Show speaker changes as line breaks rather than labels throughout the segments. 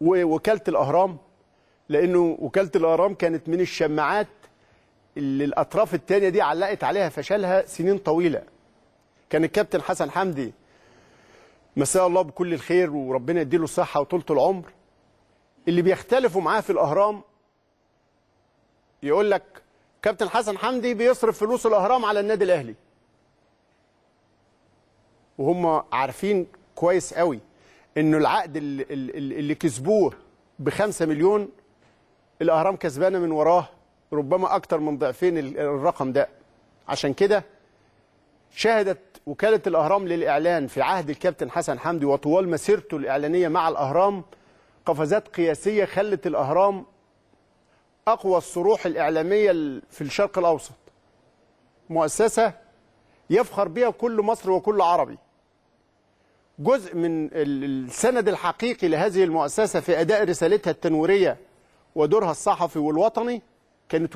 ووكاله الاهرام لانه وكاله الاهرام كانت من الشماعات اللي الاطراف الثانيه دي علقت عليها فشلها سنين طويله كان الكابتن حسن حمدي مساء الله بكل الخير وربنا يديله الصحه وطولة العمر اللي بيختلفوا معاه في الاهرام يقول لك كابتن حسن حمدي بيصرف فلوس الاهرام على النادي الاهلي وهم عارفين كويس قوي انه العقد اللي, اللي كسبوه ب 5 مليون الاهرام كسبانه من وراه ربما اكتر من ضعفين الرقم ده عشان كده شهدت وكاله الاهرام للاعلان في عهد الكابتن حسن حمدي وطوال مسيرته الاعلانيه مع الاهرام قفزات قياسيه خلت الاهرام اقوى الصروح الاعلاميه في الشرق الاوسط مؤسسه يفخر بها كل مصر وكل عربي جزء من السند الحقيقي لهذه المؤسسة في أداء رسالتها التنويرية ودورها الصحفي والوطني كانت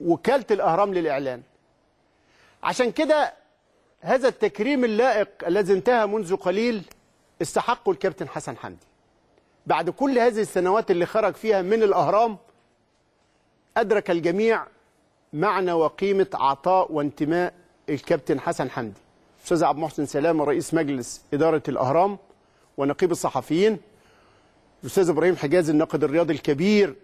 وكالة الأهرام للإعلان عشان كده هذا التكريم اللائق الذي انتهى منذ قليل استحقه الكابتن حسن حمدي بعد كل هذه السنوات اللي خرج فيها من الأهرام أدرك الجميع معنى وقيمة عطاء وانتماء الكابتن حسن حمدي استاذ عبد المحسن سلامه رئيس مجلس اداره الاهرام ونقيب الصحفيين الاستاذ ابراهيم حجاز الناقد الرياضي الكبير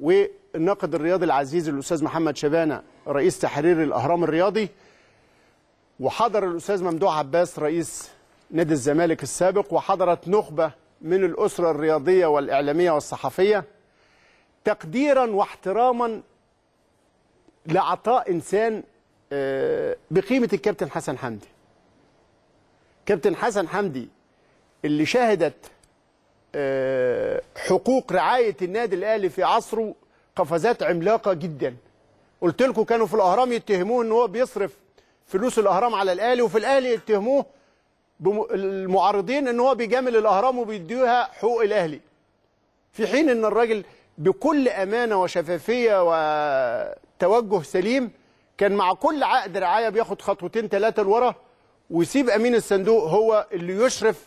والناقد الرياضي العزيز الاستاذ محمد شبانه رئيس تحرير الاهرام الرياضي وحضر الاستاذ ممدوح عباس رئيس نادي الزمالك السابق وحضرت نخبه من الاسره الرياضيه والاعلاميه والصحفيه تقديرا واحتراما لعطاء انسان آه، بقيمه الكابتن حسن حمدي كابتن حسن حمدي اللي شهدت آه، حقوق رعايه النادي الاهلي في عصره قفزات عملاقه جدا قلت لكم كانوا في الاهرام يتهموه ان هو بيصرف فلوس الاهرام على الاهلي وفي الاهلي يتهموه المعارضين ان هو بيجامل الاهرام وبيديها حقوق الاهلي في حين ان الراجل بكل امانه وشفافيه وتوجه سليم كان مع كل عقد رعايه بياخد خطوتين ثلاثه لورا ويسيب امين الصندوق هو اللي يشرف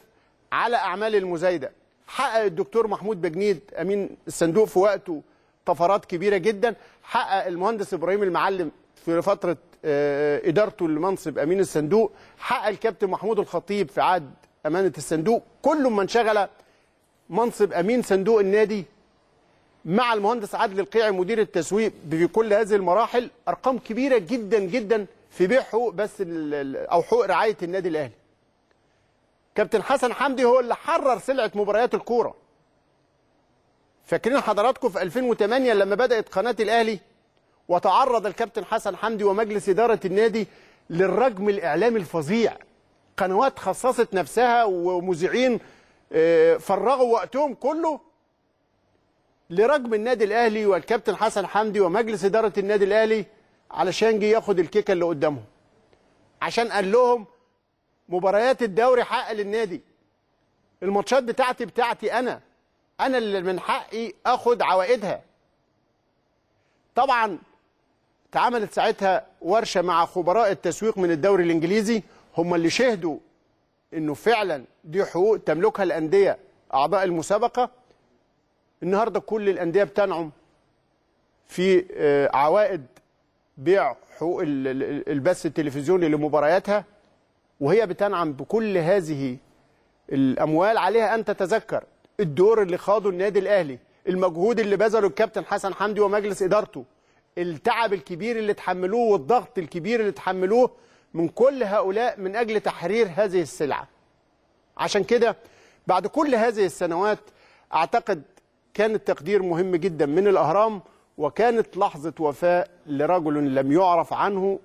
على اعمال المزايده حقق الدكتور محمود بجنيد امين الصندوق في وقته طفرات كبيره جدا حقق المهندس ابراهيم المعلم في فتره آه، ادارته لمنصب امين الصندوق حقق الكابتن محمود الخطيب في عهد امانه الصندوق كل من انشغل منصب امين صندوق النادي مع المهندس عادل القيعي مدير التسويق في كل هذه المراحل ارقام كبيره جدا جدا في بيع حقوق بس او حقوق رعايه النادي الاهلي. كابتن حسن حمدي هو اللي حرر سلعه مباريات الكوره. فاكرين حضراتكم في 2008 لما بدات قناه الاهلي وتعرض الكابتن حسن حمدي ومجلس اداره النادي للرجم الاعلامي الفظيع. قنوات خصصت نفسها ومذيعين آه، فرغوا وقتهم كله لرجم النادي الاهلي والكابتن حسن حمدي ومجلس اداره النادي الاهلي علشان جه ياخد الكيكه اللي قدامهم عشان قال لهم مباريات الدوري حق للنادي الماتشات بتاعتي بتاعتي انا انا اللي من حقي اخد عوائدها طبعا اتعملت ساعتها ورشه مع خبراء التسويق من الدوري الانجليزي هم اللي شهدوا انه فعلا دي حقوق تملكها الانديه اعضاء المسابقه النهارده كل الانديه بتنعم في آه، عوائد بيع حقوق البث التلفزيوني لمبارياتها وهي بتنعم بكل هذه الاموال عليها ان تتذكر الدور اللي خاضه النادي الاهلي المجهود اللي بذله الكابتن حسن حمدي ومجلس ادارته التعب الكبير اللي تحملوه والضغط الكبير اللي تحملوه من كل هؤلاء من اجل تحرير هذه السلعه عشان كده بعد كل هذه السنوات اعتقد كان التقدير مهم جدا من الأهرام وكانت لحظة وفاء لرجل لم يعرف عنه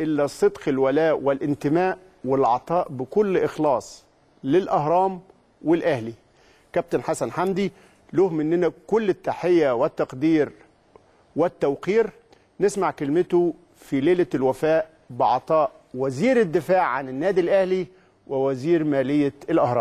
إلا صدق الولاء والانتماء والعطاء بكل إخلاص للأهرام والأهلي كابتن حسن حمدي له مننا كل التحية والتقدير والتوقير نسمع كلمته في ليلة الوفاء بعطاء وزير الدفاع عن النادي الأهلي ووزير مالية الأهرام